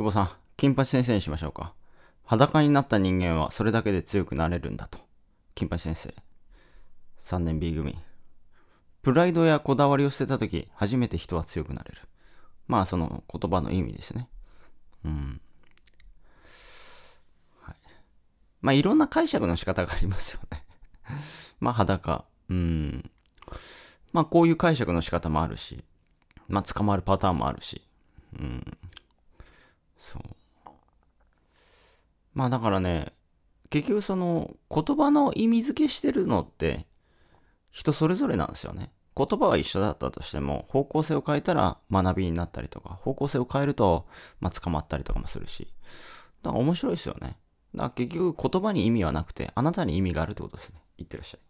久保さん、金八先生にしましょうか。裸になった人間はそれだけで強くなれるんだと。金八先生。3年 B 組。プライドやこだわりを捨てた時、初めて人は強くなれる。まあ、その言葉の意味ですね。うん。はい。まあ、いろんな解釈の仕方がありますよね。まあ、裸。うん。まあ、こういう解釈の仕方もあるし、まあ、捕まるパターンもあるし。うん。そうまあだからね結局その言葉の意味付けしてるのって人それぞれなんですよね言葉は一緒だったとしても方向性を変えたら学びになったりとか方向性を変えるとまあ捕まったりとかもするしだから面白いですよねだから結局言葉に意味はなくてあなたに意味があるってことですねいってらっしゃい